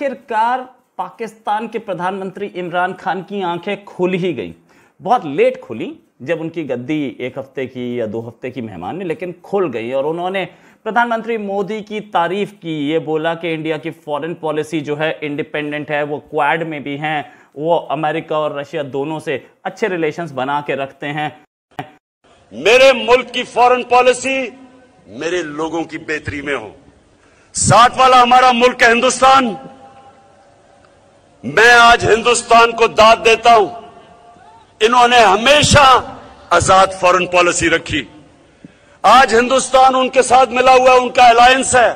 आखिरकार पाकिस्तान के प्रधानमंत्री इमरान खान की आंखें खुल ही गई बहुत लेट खुली जब उनकी गद्दी एक हफ्ते की या दो हफ्ते की मेहमान में लेकिन खुल गई और उन्होंने प्रधानमंत्री मोदी की तारीफ की ये बोला कि इंडिया की फॉरेन पॉलिसी जो है इंडिपेंडेंट है वो क्वाड में भी हैं वो अमेरिका और रशिया दोनों से अच्छे रिलेशंस बना के रखते हैं मेरे मुल्क की फॉरेन पॉलिसी मेरे लोगों की बेहतरी में हो साथ वाला हमारा मुल्क है हिंदुस्तान मैं आज हिंदुस्तान को दाद देता हूं इन्होंने हमेशा आजाद फॉरेन पॉलिसी रखी आज हिंदुस्तान उनके साथ मिला हुआ उनका अलायंस है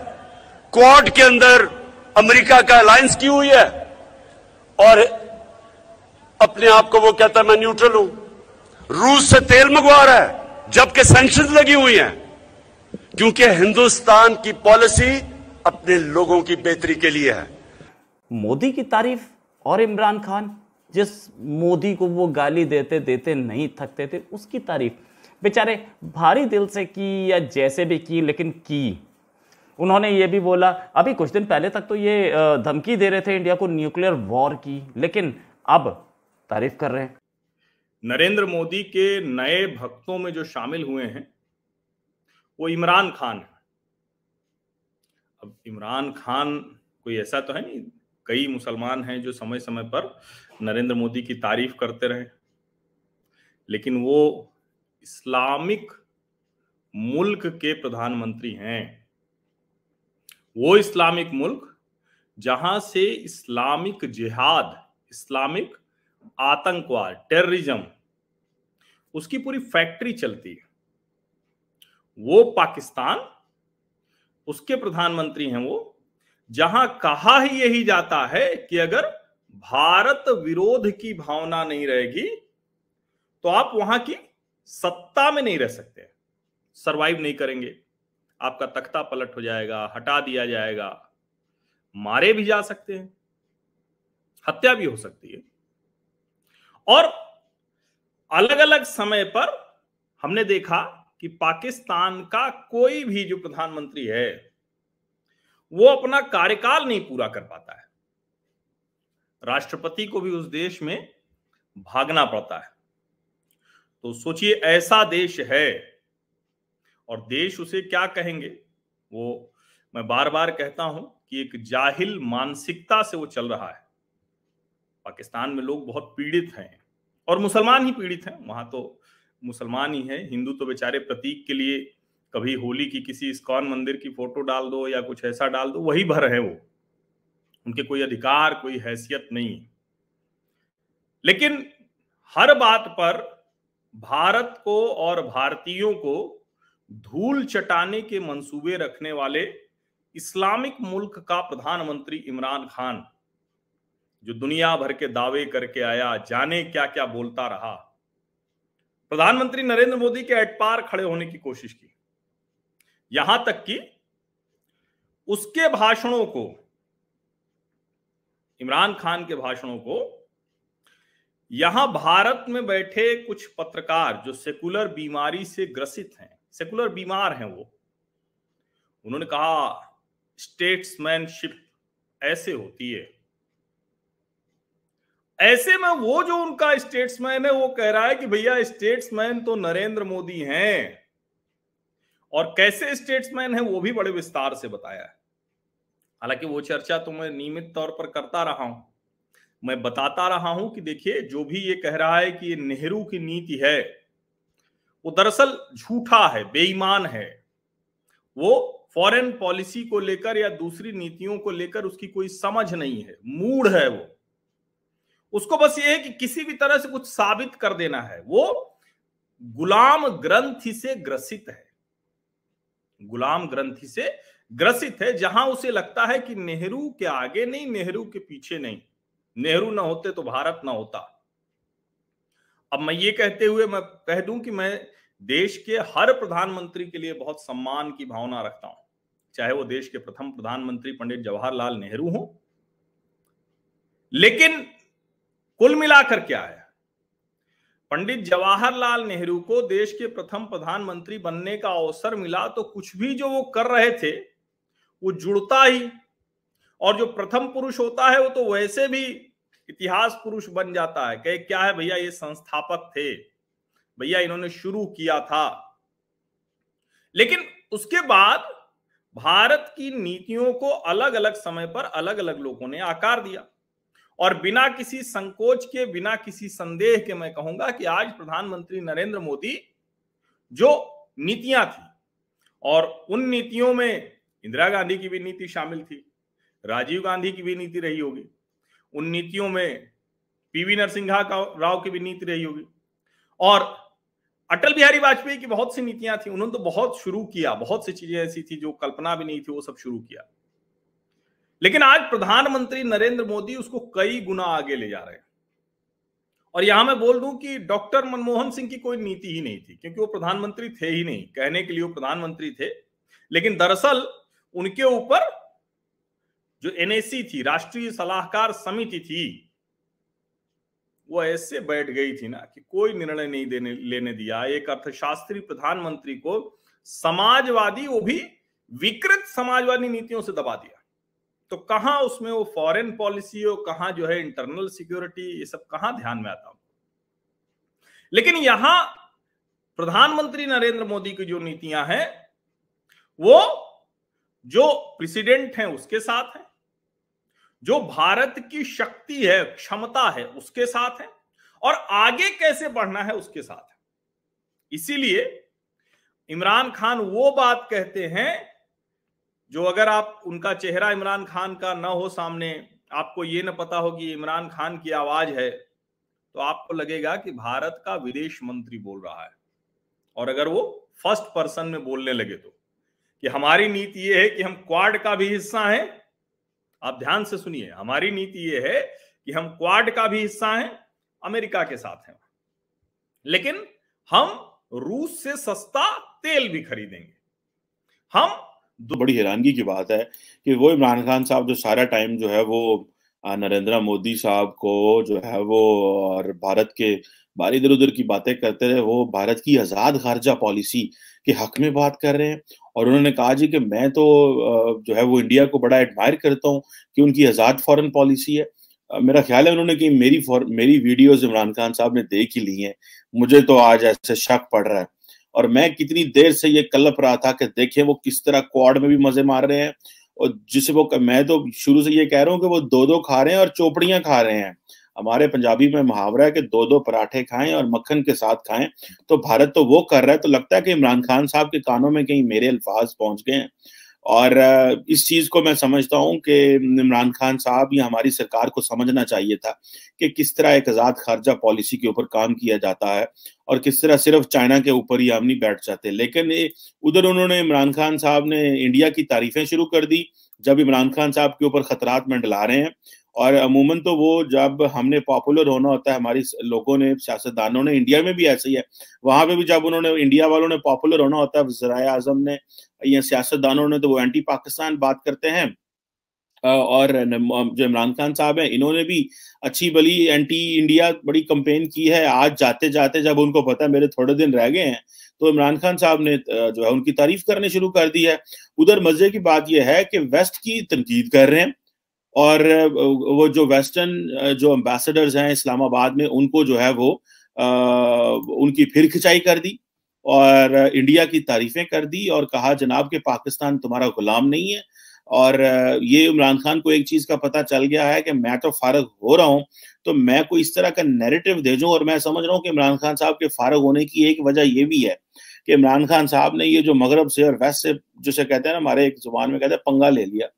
क्वाड के अंदर अमेरिका का अलायंस की हुई है और अपने आप को वो कहता है मैं न्यूट्रल हूं रूस से तेल मंगवा रहा है जबकि सेंक्शन लगी हुई हैं क्योंकि हिंदुस्तान की पॉलिसी अपने लोगों की बेहतरी के लिए है मोदी की तारीफ और इमरान खान जिस मोदी को वो गाली देते देते नहीं थकते थे उसकी तारीफ बेचारे भारी दिल से की या जैसे भी की लेकिन की उन्होंने ये भी बोला अभी कुछ दिन पहले तक तो ये धमकी दे रहे थे इंडिया को न्यूक्लियर वॉर की लेकिन अब तारीफ कर रहे हैं नरेंद्र मोदी के नए भक्तों में जो शामिल हुए हैं वो इमरान खान है अब इमरान खान कोई ऐसा तो है नहीं कई मुसलमान हैं जो समय समय पर नरेंद्र मोदी की तारीफ करते रहे लेकिन वो इस्लामिक मुल्क के प्रधानमंत्री हैं वो इस्लामिक मुल्क जहां से इस्लामिक जिहाद इस्लामिक आतंकवाद टेररिज्म उसकी पूरी फैक्ट्री चलती है वो पाकिस्तान उसके प्रधानमंत्री हैं वो जहां कहा ही यही जाता है कि अगर भारत विरोध की भावना नहीं रहेगी तो आप वहां की सत्ता में नहीं रह सकते सरवाइव नहीं करेंगे आपका तख्ता पलट हो जाएगा हटा दिया जाएगा मारे भी जा सकते हैं हत्या भी हो सकती है और अलग अलग समय पर हमने देखा कि पाकिस्तान का कोई भी जो प्रधानमंत्री है वो अपना कार्यकाल नहीं पूरा कर पाता है राष्ट्रपति को भी उस देश में भागना पड़ता है तो सोचिए ऐसा देश है और देश उसे क्या कहेंगे वो मैं बार बार कहता हूं कि एक जाहिल मानसिकता से वो चल रहा है पाकिस्तान में लोग बहुत पीड़ित हैं और मुसलमान ही पीड़ित हैं वहां तो मुसलमान ही है हिंदू तो बेचारे प्रतीक के लिए कभी होली की किसी स्कॉन मंदिर की फोटो डाल दो या कुछ ऐसा डाल दो वही भर है वो उनके कोई अधिकार कोई हैसियत नहीं है लेकिन हर बात पर भारत को और भारतीयों को धूल चटाने के मंसूबे रखने वाले इस्लामिक मुल्क का प्रधानमंत्री इमरान खान जो दुनिया भर के दावे करके आया जाने क्या क्या बोलता रहा प्रधानमंत्री नरेंद्र मोदी के एटपार खड़े होने की कोशिश की यहां तक कि उसके भाषणों को इमरान खान के भाषणों को यहां भारत में बैठे कुछ पत्रकार जो सेकुलर बीमारी से ग्रसित हैं सेकुलर बीमार हैं वो उन्होंने कहा स्टेट्समैनशिप ऐसे होती है ऐसे में वो जो उनका स्टेट्समैन है वो कह रहा है कि भैया स्टेट्समैन तो नरेंद्र मोदी हैं और कैसे स्टेट्समैन है वो भी बड़े विस्तार से बताया है हालांकि वो चर्चा तो मैं नियमित तौर पर करता रहा हूं मैं बताता रहा हूं कि देखिए जो भी ये कह रहा है कि ये नेहरू की नीति है वो दरअसल झूठा है बेईमान है वो फॉरेन पॉलिसी को लेकर या दूसरी नीतियों को लेकर उसकी कोई समझ नहीं है मूड है वो उसको बस ये है कि किसी भी तरह से कुछ साबित कर देना है वो गुलाम ग्रंथ से ग्रसित है गुलाम ग्रंथि से ग्रसित है जहां उसे लगता है कि नेहरू के आगे नहीं नेहरू के पीछे नहीं नेहरू ना होते तो भारत ना होता अब मैं ये कहते हुए मैं कह दूं कि मैं देश के हर प्रधानमंत्री के लिए बहुत सम्मान की भावना रखता हूं चाहे वो देश के प्रथम प्रधानमंत्री पंडित जवाहरलाल नेहरू हो लेकिन कुल मिलाकर क्या है पंडित जवाहरलाल नेहरू को देश के प्रथम प्रधानमंत्री बनने का अवसर मिला तो कुछ भी जो वो कर रहे थे वो जुड़ता ही और जो प्रथम पुरुष होता है वो तो वैसे भी इतिहास पुरुष बन जाता है कहे क्या है भैया ये संस्थापक थे भैया इन्होंने शुरू किया था लेकिन उसके बाद भारत की नीतियों को अलग अलग समय पर अलग अलग लोगों ने आकार दिया और बिना किसी संकोच के बिना किसी संदेह के मैं कहूंगा कि आज प्रधानमंत्री नरेंद्र मोदी जो नीतियां थी और उन नीतियों में इंदिरा गांधी की भी नीति शामिल थी राजीव गांधी की भी नीति रही होगी उन नीतियों में पीवी नरसिंहा राव की भी नीति रही होगी और अटल बिहारी वाजपेयी की बहुत सी नीतियां थी उन्होंने तो बहुत शुरू किया बहुत सी चीजें ऐसी थी जो कल्पना भी नहीं थी वो सब शुरू किया लेकिन आज प्रधानमंत्री नरेंद्र मोदी उसको कई गुना आगे ले जा रहे हैं और यहां मैं बोल दूं कि डॉक्टर मनमोहन सिंह की कोई नीति ही नहीं थी क्योंकि वो प्रधानमंत्री थे ही नहीं कहने के लिए वो प्रधानमंत्री थे लेकिन दरअसल उनके ऊपर जो एनएसी थी राष्ट्रीय सलाहकार समिति थी वो ऐसे बैठ गई थी ना कि कोई निर्णय नहीं देने लेने दिया एक अर्थशास्त्री प्रधानमंत्री को समाजवादी वो भी विकृत समाजवादी नीतियों से दबा दिया तो कहां उसमें वो फॉरेन पॉलिसी हो कहाँ जो है इंटरनल सिक्योरिटी ये सब कहाँ ध्यान में आता हो लेकिन यहां प्रधानमंत्री नरेंद्र मोदी की जो नीतियां हैं वो जो प्रेसिडेंट हैं उसके साथ है जो भारत की शक्ति है क्षमता है उसके साथ है और आगे कैसे बढ़ना है उसके साथ है इसीलिए इमरान खान वो बात कहते हैं जो अगर आप उनका चेहरा इमरान खान का ना हो सामने आपको ये ना पता हो कि इमरान खान की आवाज है तो आपको लगेगा कि भारत का विदेश मंत्री बोल रहा है और अगर वो फर्स्ट पर्सन में बोलने लगे तो कि हमारी नीति ये है कि हम क्वाड का भी हिस्सा हैं आप ध्यान से सुनिए हमारी नीति ये है कि हम क्वाड का भी हिस्सा हैं अमेरिका के साथ हैं लेकिन हम रूस से सस्ता तेल भी खरीदेंगे हम तो बड़ी हैरानगी की बात है कि वो इमरान खान साहब जो सारा टाइम जो है वो नरेंद्र मोदी साहब को जो है वो और भारत के बार इधर उधर की बातें करते रहे वो भारत की आज़ाद खारजा पॉलिसी के हक में बात कर रहे हैं और उन्होंने कहा जी कि मैं तो जो है वो इंडिया को बड़ा एडमायर करता हूँ कि उनकी आज़ाद फॉरेन पॉलिसी है मेरा ख्याल है उन्होंने कि मेरी मेरी वीडियोस इमरान खान साहब ने देख ही ली हैं मुझे तो आज ऐसे शक पड़ रहा है और मैं कितनी देर से ये कलप रहा था कि देखें वो किस तरह क्वाड में भी मजे मार रहे हैं और जिसे वो मैं तो शुरू से ये कह रहा हूँ कि वो दो दो खा रहे हैं और चोपड़ियां खा रहे हैं हमारे पंजाबी में मुहावरा है कि दो दो पराठे खाएं और मक्खन के साथ खाएं तो भारत तो वो कर रहा है तो लगता है कि इमरान खान साहब के कानों में कहीं मेरे अल्फाज पहुंच गए हैं और इस चीज को मैं समझता हूं कि इमरान खान साहब या हमारी सरकार को समझना चाहिए था कि किस तरह एक आजाद खारजा पॉलिसी के ऊपर काम किया जाता है और किस तरह सिर्फ चाइना के ऊपर ही हम नहीं बैठ जाते लेकिन उधर उन्होंने इमरान खान साहब ने इंडिया की तारीफें शुरू कर दी जब इमरान खान साहब के ऊपर खतरात मंडला रहे हैं और अमूमन तो वो जब हमने पॉपुलर होना होता है हमारी लोगों ने सियासतदानों ने इंडिया में भी ऐसे ही है वहां पे भी जब उन्होंने इंडिया वालों ने पॉपुलर होना होता है वजरा आजम ने या सियासतदानों ने तो वो एंटी पाकिस्तान बात करते हैं और जो इमरान खान साहब हैं इन्होंने भी अच्छी बली एंटी इंडिया बड़ी कंपेन की है आज जाते जाते जब उनको पता है मेरे थोड़े दिन रह गए हैं तो इमरान खान साहब ने जो है उनकी तारीफ करने शुरू कर दी है उधर मजे की बात यह है कि वेस्ट की तनकीद कर रहे हैं और वो जो वेस्टर्न जो एम्बेसडर्स हैं इस्लामाबाद में उनको जो है वो आ, उनकी फिर खिंचाई कर दी और इंडिया की तारीफें कर दी और कहा जनाब के पाकिस्तान तुम्हारा गुलाम नहीं है और ये इमरान खान को एक चीज का पता चल गया है कि मैं तो फारग हो रहा हूँ तो मैं कोई इस तरह का नैरेटिव भेजूँ और मैं समझ रहा हूँ कि इमरान खान साहब के फारग होने की एक वजह ये भी है कि इमरान खान साहब ने ये जो मगरब से और वेस्ट से जैसे कहते हैं ना हमारे एक जुबान में कहते हैं पंगा ले लिया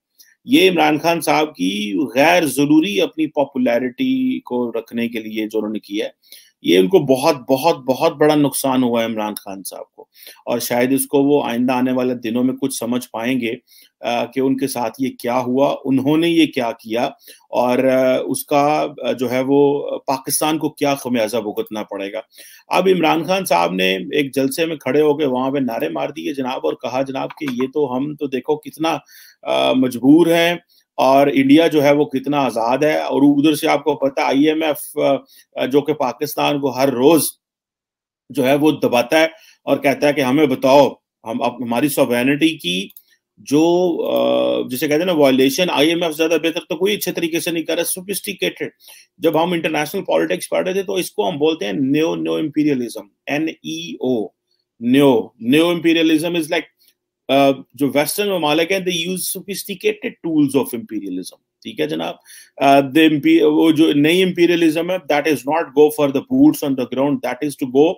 ये इमरान खान साहब की गैर जरूरी अपनी पॉपुलैरिटी को रखने के लिए जो उन्होंने किया है ये उनको बहुत बहुत बहुत बड़ा नुकसान हुआ है इमरान खान साहब को और शायद इसको वो आइंदा आने वाले दिनों में कुछ समझ पाएंगे कि उनके साथ ये क्या हुआ उन्होंने ये क्या किया और उसका जो है वो पाकिस्तान को क्या खमियाजा भुगतना पड़ेगा अब इमरान खान साहब ने एक जलसे में खड़े होकर वहां पे नारे मार दिए जनाब और कहा जनाब कि ये तो हम तो देखो कितना मजबूर हैं और इंडिया जो है वो कितना आज़ाद है और उधर से आपको पता आई एम एफ जो कि पाकिस्तान को हर रोज जो है वो दबाता है और कहता है कि हमें बताओ हम हमारी सोवेनिटी की जो जिसे कहते हैं ना वॉयलेशन एफ ज्यादा बेहतर तो कोई अच्छे तरीके से नहीं कर रहा सोफिस्टिकेटेड जब हम इंटरनेशनल पॉलिटिक्स पढ़ रहे थे तो इसको हम बोलते हैं neo neo imperialism N E O neo neo imperialism is like Uh, जो वेस्टर्न ममालिक हैं they use sophisticated tools of imperialism ठीक है जनाब द uh, वो जो नई इंपीरियलिज्म है that is not go for the boots on the ground that is to go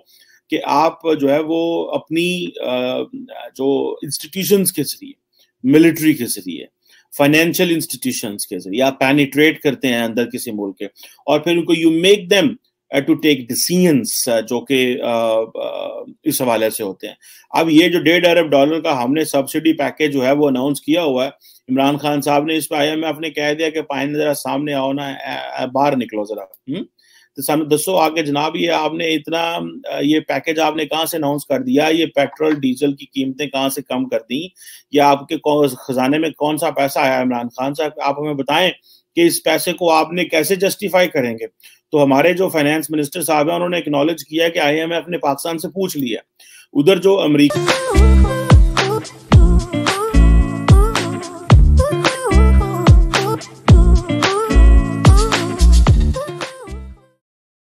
कि आप जो है वो अपनी uh, जो इंस्टीट्यूशंस के जरिए मिलिट्री के जरिए फाइनेंशियल इंस्टीट्यूशंस के जरिए आप पैनिट्रेट करते हैं अंदर किसी मुल्क के और फिर उनको you make them to take decisions जो कि uh, uh, इस हवाले से होते हैं अब ये जो डेढ़ अरब डॉलर का हमने सब्सिडी पैकेज जो है वो अनाउंस किया हुआ है इमरान खान साहब ने इस पर आई एम एफ ने कह दिया कि पाइन जरा सामने आओ ना बाहर निकलो जरा हम्म? तो सामने दसो आगे जनाब ये आपने इतना ये पैकेज आपने कहाँ से अनाउंस कर दिया ये पेट्रोल डीजल की कीमतें कहाँ से कम कर दी या आपके खजाने में कौन सा पैसा आया इमरान खान साहब आप हमें बताएं कि इस पैसे को आपने कैसे जस्टिफाई करेंगे तो हमारे जो फाइनेंस मिनिस्टर साहब हैं उन्होंने एक्नॉलेज किया कि आई आईएमएफ ने पाकिस्तान से पूछ लिया उधर जो अमरीका